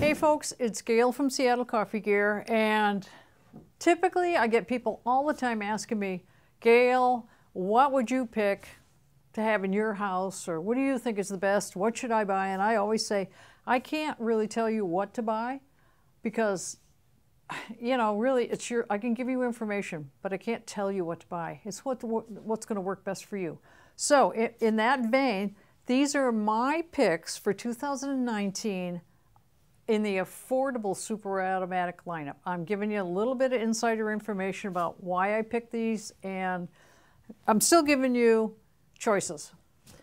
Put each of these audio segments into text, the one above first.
Hey folks, it's Gail from Seattle Coffee Gear and typically I get people all the time asking me, Gail, what would you pick to have in your house or what do you think is the best? What should I buy? And I always say, I can't really tell you what to buy because you know, really it's your I can give you information, but I can't tell you what to buy. It's what the, what's going to work best for you. So, in that vein, these are my picks for 2019 in the affordable super automatic lineup. I'm giving you a little bit of insider information about why I picked these, and I'm still giving you choices.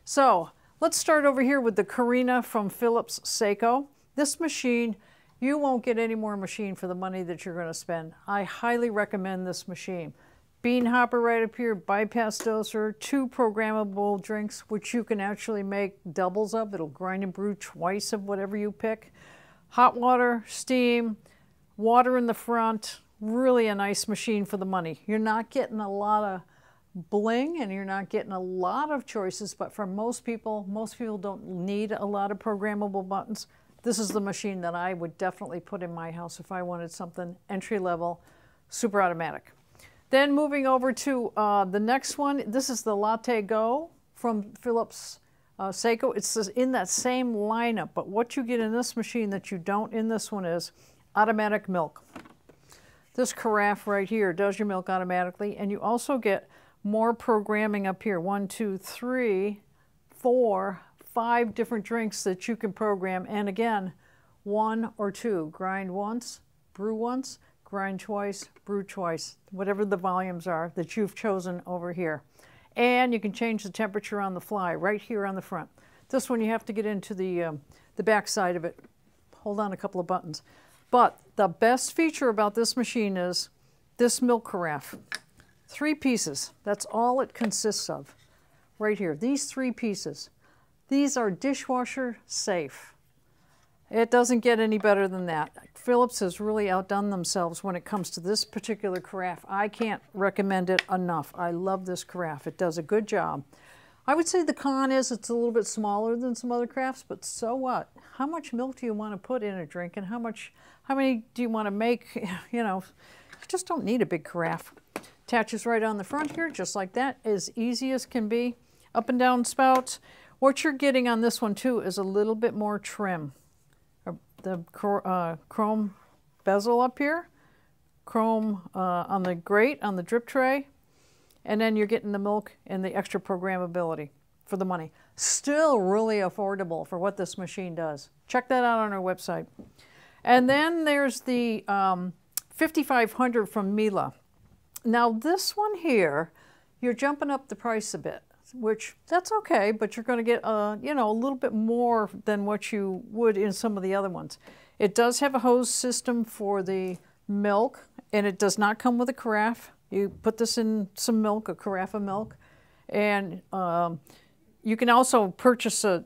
So let's start over here with the Carina from Phillips Seiko. This machine, you won't get any more machine for the money that you're going to spend. I highly recommend this machine. Bean hopper right up here, bypass doser, two programmable drinks, which you can actually make doubles of. It'll grind and brew twice of whatever you pick hot water, steam, water in the front, really a nice machine for the money. You're not getting a lot of bling and you're not getting a lot of choices, but for most people, most people don't need a lot of programmable buttons. This is the machine that I would definitely put in my house if I wanted something entry level, super automatic. Then moving over to uh, the next one, this is the Latte Go from Philips uh, Seiko, it's in that same lineup, but what you get in this machine that you don't in this one is automatic milk. This carafe right here does your milk automatically, and you also get more programming up here. One, two, three, four, five different drinks that you can program, and again, one or two. Grind once, brew once, grind twice, brew twice, whatever the volumes are that you've chosen over here and you can change the temperature on the fly right here on the front. This one you have to get into the, um, the back side of it. Hold on a couple of buttons. But the best feature about this machine is this milk carafe. Three pieces, that's all it consists of. Right here, these three pieces. These are dishwasher safe. It doesn't get any better than that. Phillips has really outdone themselves when it comes to this particular carafe. I can't recommend it enough. I love this carafe. It does a good job. I would say the con is it's a little bit smaller than some other crafts, but so what? How much milk do you want to put in a drink and how much, how many do you want to make? You know, you just don't need a big carafe. Attaches right on the front here, just like that, as easy as can be. Up and down spouts. What you're getting on this one too is a little bit more trim the uh, chrome bezel up here, chrome uh, on the grate, on the drip tray, and then you're getting the milk and the extra programmability for the money. Still really affordable for what this machine does. Check that out on our website. And then there's the um, 5500 from Mila. Now this one here, you're jumping up the price a bit which that's okay, but you're going to get, a uh, you know, a little bit more than what you would in some of the other ones. It does have a hose system for the milk, and it does not come with a carafe. You put this in some milk, a carafe of milk, and um, you can also purchase a,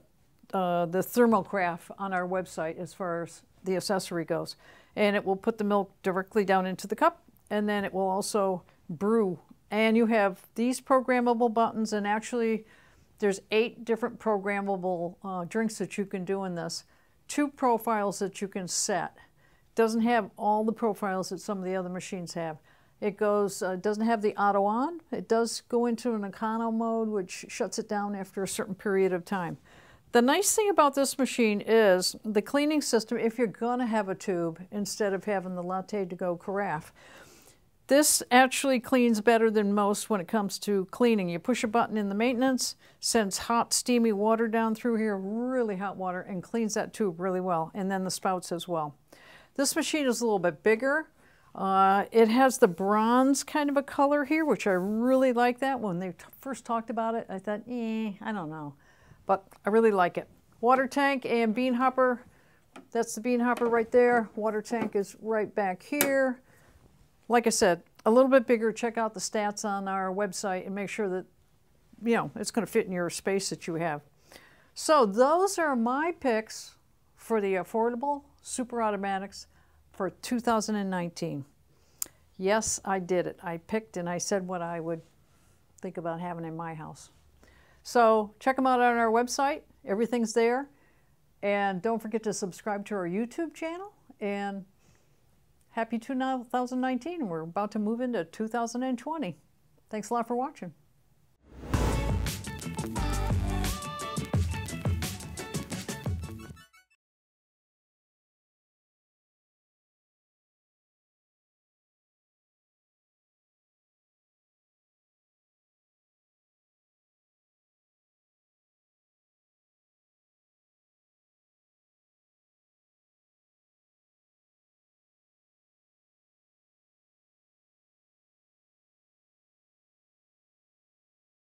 uh, the thermal carafe on our website as far as the accessory goes. And it will put the milk directly down into the cup, and then it will also brew and you have these programmable buttons, and actually there's eight different programmable uh, drinks that you can do in this. Two profiles that you can set. Doesn't have all the profiles that some of the other machines have. It goes, uh, doesn't have the auto on. It does go into an econo mode, which shuts it down after a certain period of time. The nice thing about this machine is the cleaning system, if you're gonna have a tube instead of having the latte to go carafe, this actually cleans better than most when it comes to cleaning. You push a button in the maintenance, sends hot, steamy water down through here, really hot water, and cleans that tube really well, and then the spouts as well. This machine is a little bit bigger. Uh, it has the bronze kind of a color here, which I really like that. When they first talked about it, I thought, eh, I don't know. But I really like it. Water tank and bean hopper. That's the bean hopper right there. Water tank is right back here like I said, a little bit bigger, check out the stats on our website and make sure that, you know, it's going to fit in your space that you have. So those are my picks for the affordable super automatics for 2019. Yes, I did it. I picked and I said what I would think about having in my house. So check them out on our website. Everything's there. And don't forget to subscribe to our YouTube channel and Happy 2019. We're about to move into 2020. Thanks a lot for watching.